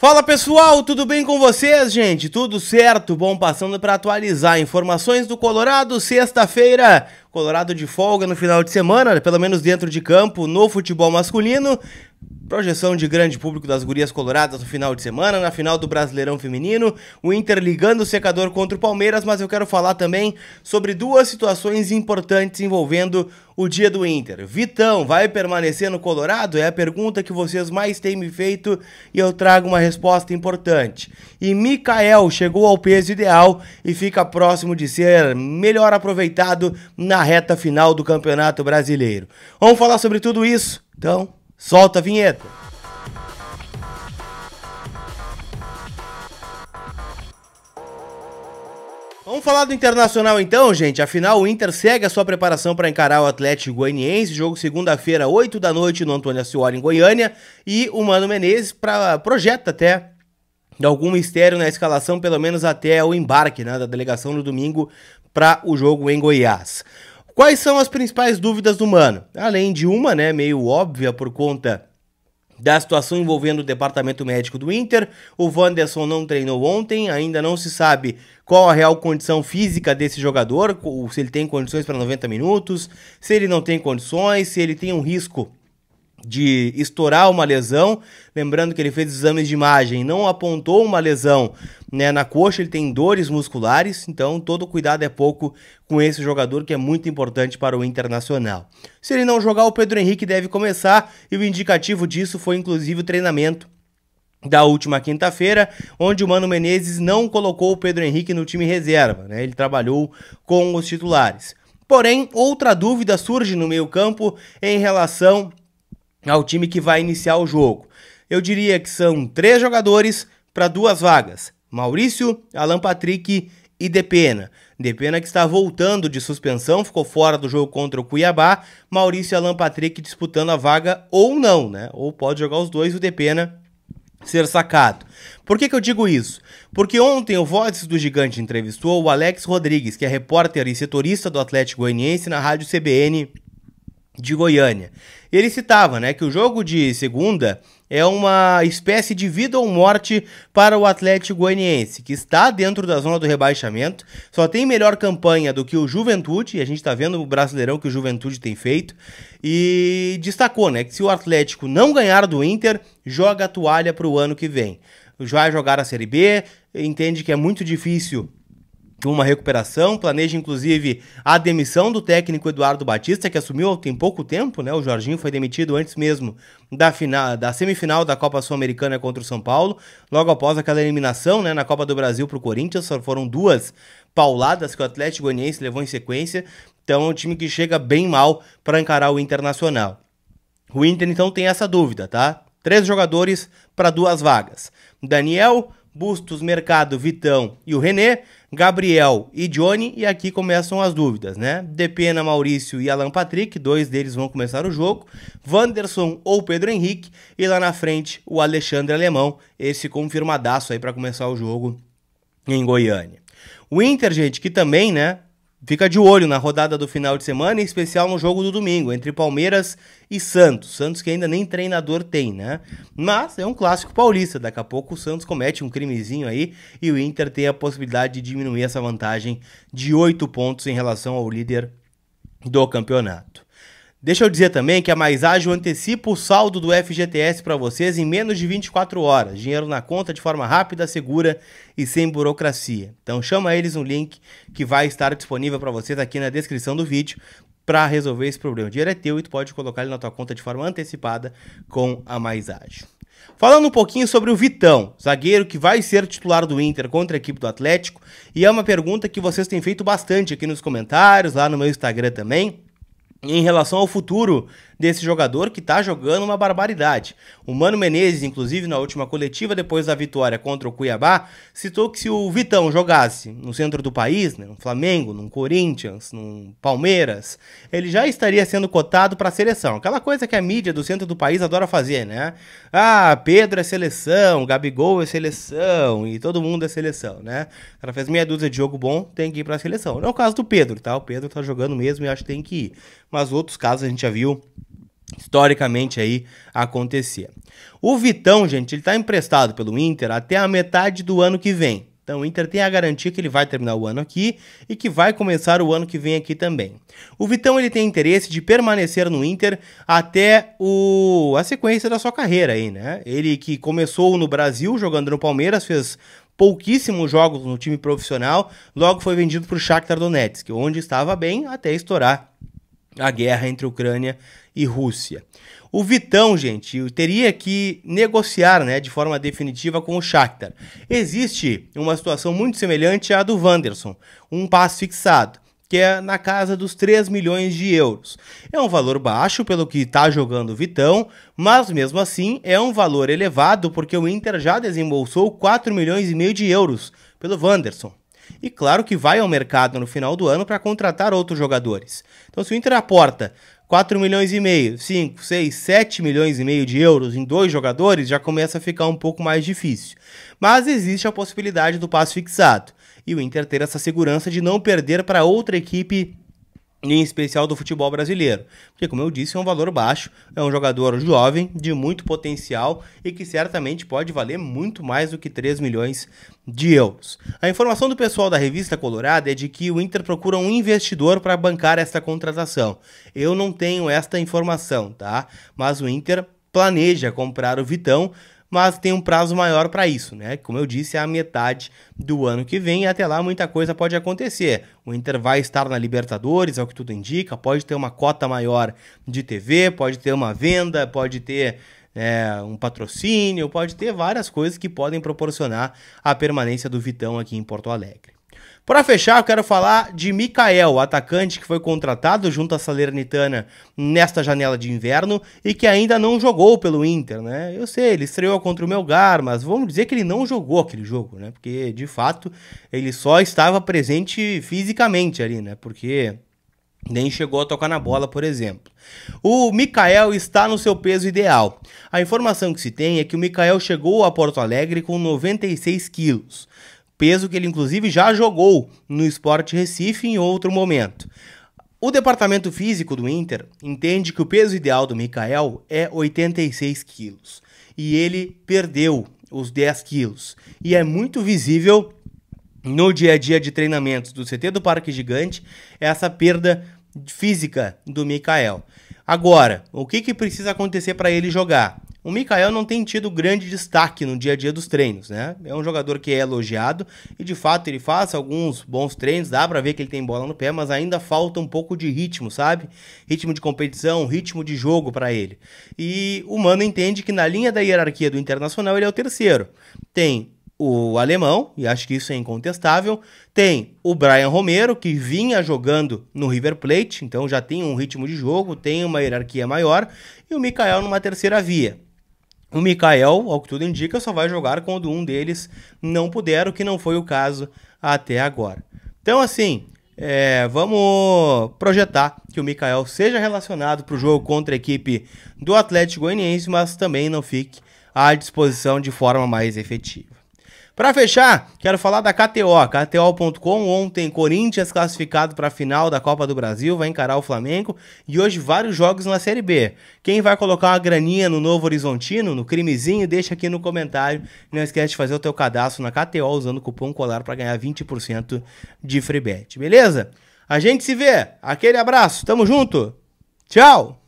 Fala pessoal, tudo bem com vocês, gente? Tudo certo? Bom, passando para atualizar informações do Colorado, sexta-feira. Colorado de folga no final de semana, pelo menos dentro de campo, no futebol masculino. Projeção de grande público das gurias coloradas no final de semana, na final do Brasileirão Feminino, o Inter ligando o secador contra o Palmeiras, mas eu quero falar também sobre duas situações importantes envolvendo o dia do Inter. Vitão vai permanecer no Colorado? É a pergunta que vocês mais têm me feito e eu trago uma resposta importante. E Mikael chegou ao peso ideal e fica próximo de ser melhor aproveitado na reta final do Campeonato Brasileiro. Vamos falar sobre tudo isso? Então, Solta a vinheta. Vamos falar do Internacional então, gente. Afinal, o Inter segue a sua preparação para encarar o Atlético Goianiense. Jogo segunda-feira, 8 da noite, no Antônio Ascioli, em Goiânia. E o Mano Menezes pra, projeta até algum mistério na escalação, pelo menos até o embarque né, da delegação no domingo para o jogo em Goiás. Quais são as principais dúvidas do Mano? Além de uma, né, meio óbvia por conta da situação envolvendo o departamento médico do Inter, o Wanderson não treinou ontem, ainda não se sabe qual a real condição física desse jogador, se ele tem condições para 90 minutos, se ele não tem condições, se ele tem um risco de estourar uma lesão, lembrando que ele fez exames de imagem, não apontou uma lesão né, na coxa, ele tem dores musculares, então todo cuidado é pouco com esse jogador que é muito importante para o Internacional. Se ele não jogar, o Pedro Henrique deve começar e o indicativo disso foi inclusive o treinamento da última quinta-feira, onde o Mano Menezes não colocou o Pedro Henrique no time reserva, né, ele trabalhou com os titulares. Porém, outra dúvida surge no meio-campo em relação ao time que vai iniciar o jogo. Eu diria que são três jogadores para duas vagas: Maurício, Alan Patrick e Depena. Depena que está voltando de suspensão, ficou fora do jogo contra o Cuiabá. Maurício e Alan Patrick disputando a vaga ou não, né? Ou pode jogar os dois e o Depena ser sacado. Por que, que eu digo isso? Porque ontem o Vozes do Gigante entrevistou o Alex Rodrigues, que é repórter e setorista do Atlético Goianiense na Rádio CBN de Goiânia. Ele citava né, que o jogo de segunda é uma espécie de vida ou morte para o Atlético Goianiense, que está dentro da zona do rebaixamento, só tem melhor campanha do que o Juventude, e a gente está vendo o Brasileirão que o Juventude tem feito, e destacou né, que se o Atlético não ganhar do Inter, joga a toalha para o ano que vem. Vai jogar a Série B, entende que é muito difícil uma recuperação, planeja inclusive a demissão do técnico Eduardo Batista, que assumiu tem pouco tempo, né? O Jorginho foi demitido antes mesmo da, final, da semifinal da Copa Sul-Americana contra o São Paulo, logo após aquela eliminação né, na Copa do Brasil para o Corinthians, só foram duas pauladas que o Atlético Goianiense levou em sequência, então é um time que chega bem mal para encarar o Internacional. O Inter então tem essa dúvida, tá? Três jogadores para duas vagas. Daniel, Bustos, Mercado, Vitão e o René, Gabriel e Johnny, e aqui começam as dúvidas, né? Depena, Maurício e Alan Patrick, dois deles vão começar o jogo, Wanderson ou Pedro Henrique, e lá na frente o Alexandre Alemão, esse confirmadaço aí para começar o jogo em Goiânia. O Inter, gente, que também, né, Fica de olho na rodada do final de semana, em especial no jogo do domingo, entre Palmeiras e Santos. Santos que ainda nem treinador tem, né? Mas é um clássico paulista. Daqui a pouco o Santos comete um crimezinho aí e o Inter tem a possibilidade de diminuir essa vantagem de 8 pontos em relação ao líder do campeonato. Deixa eu dizer também que a Mais Ágil antecipa o saldo do FGTS para vocês em menos de 24 horas. Dinheiro na conta de forma rápida, segura e sem burocracia. Então chama eles no link que vai estar disponível para vocês aqui na descrição do vídeo para resolver esse problema. O dinheiro é teu e tu pode colocar ele na tua conta de forma antecipada com a Mais Ágil. Falando um pouquinho sobre o Vitão, zagueiro que vai ser titular do Inter contra a equipe do Atlético, e é uma pergunta que vocês têm feito bastante aqui nos comentários, lá no meu Instagram também em relação ao futuro desse jogador que está jogando uma barbaridade. O Mano Menezes, inclusive, na última coletiva, depois da vitória contra o Cuiabá, citou que se o Vitão jogasse no centro do país, né, no Flamengo, no Corinthians, no Palmeiras, ele já estaria sendo cotado para a seleção. Aquela coisa que a mídia do centro do país adora fazer, né? Ah, Pedro é seleção, Gabigol é seleção e todo mundo é seleção, né? O cara fez meia dúzia de jogo bom, tem que ir para a seleção. Não é o caso do Pedro, tá? O Pedro tá jogando mesmo e acho que tem que ir mas outros casos a gente já viu historicamente aí acontecer. O Vitão, gente, ele está emprestado pelo Inter até a metade do ano que vem. Então o Inter tem a garantia que ele vai terminar o ano aqui e que vai começar o ano que vem aqui também. O Vitão ele tem interesse de permanecer no Inter até o, a sequência da sua carreira aí, né? Ele que começou no Brasil jogando no Palmeiras, fez pouquíssimos jogos no time profissional, logo foi vendido para o Shakhtar Donetsk, onde estava bem até estourar a guerra entre Ucrânia e Rússia. O Vitão, gente, teria que negociar né, de forma definitiva com o Shakhtar. Existe uma situação muito semelhante à do Wanderson, um passe fixado, que é na casa dos 3 milhões de euros. É um valor baixo pelo que está jogando o Vitão, mas mesmo assim é um valor elevado porque o Inter já desembolsou 4 milhões e meio de euros pelo Wanderson e claro que vai ao mercado no final do ano para contratar outros jogadores. Então se o Inter aporta 4 milhões e meio, 5, 6, 7 milhões e meio de euros em dois jogadores já começa a ficar um pouco mais difícil. Mas existe a possibilidade do passo fixado e o Inter ter essa segurança de não perder para outra equipe em especial do futebol brasileiro. Porque, como eu disse, é um valor baixo, é um jogador jovem, de muito potencial e que certamente pode valer muito mais do que 3 milhões de euros. A informação do pessoal da revista Colorada é de que o Inter procura um investidor para bancar esta contratação. Eu não tenho esta informação, tá? Mas o Inter planeja comprar o Vitão mas tem um prazo maior para isso, né? Como eu disse, é a metade do ano que vem e até lá muita coisa pode acontecer. O Inter vai estar na Libertadores, é o que tudo indica, pode ter uma cota maior de TV, pode ter uma venda, pode ter é, um patrocínio, pode ter várias coisas que podem proporcionar a permanência do Vitão aqui em Porto Alegre. Para fechar, eu quero falar de Mikael, atacante que foi contratado junto à Salernitana nesta janela de inverno e que ainda não jogou pelo Inter, né? Eu sei, ele estreou contra o Melgar, mas vamos dizer que ele não jogou aquele jogo, né? Porque de fato ele só estava presente fisicamente ali, né? Porque nem chegou a tocar na bola, por exemplo. O Mikael está no seu peso ideal. A informação que se tem é que o Mikael chegou a Porto Alegre com 96 quilos peso que ele inclusive já jogou no Esporte Recife em outro momento. O departamento físico do Inter entende que o peso ideal do Mikael é 86 quilos e ele perdeu os 10 quilos e é muito visível no dia a dia de treinamentos do CT do Parque Gigante essa perda física do Mikael. Agora, o que, que precisa acontecer para ele jogar? O Mikael não tem tido grande destaque no dia a dia dos treinos, né? É um jogador que é elogiado e de fato ele faz alguns bons treinos, dá para ver que ele tem bola no pé, mas ainda falta um pouco de ritmo, sabe? Ritmo de competição, ritmo de jogo para ele. E o Mano entende que na linha da hierarquia do Internacional ele é o terceiro. Tem o alemão, e acho que isso é incontestável. Tem o Brian Romero, que vinha jogando no River Plate, então já tem um ritmo de jogo, tem uma hierarquia maior. E o Mikael numa terceira via. O Mikael, ao que tudo indica, só vai jogar quando um deles não puder, o que não foi o caso até agora. Então, assim, é, vamos projetar que o Mikael seja relacionado para o jogo contra a equipe do Atlético Goianiense, mas também não fique à disposição de forma mais efetiva. Para fechar, quero falar da KTO, KTO.com. Ontem, Corinthians classificado para a final da Copa do Brasil, vai encarar o Flamengo e hoje vários jogos na Série B. Quem vai colocar uma graninha no Novo Horizontino, no crimezinho, deixa aqui no comentário. Não esquece de fazer o teu cadastro na KTO usando o cupom COLAR para ganhar 20% de free bet, beleza? A gente se vê. Aquele abraço. Tamo junto. Tchau.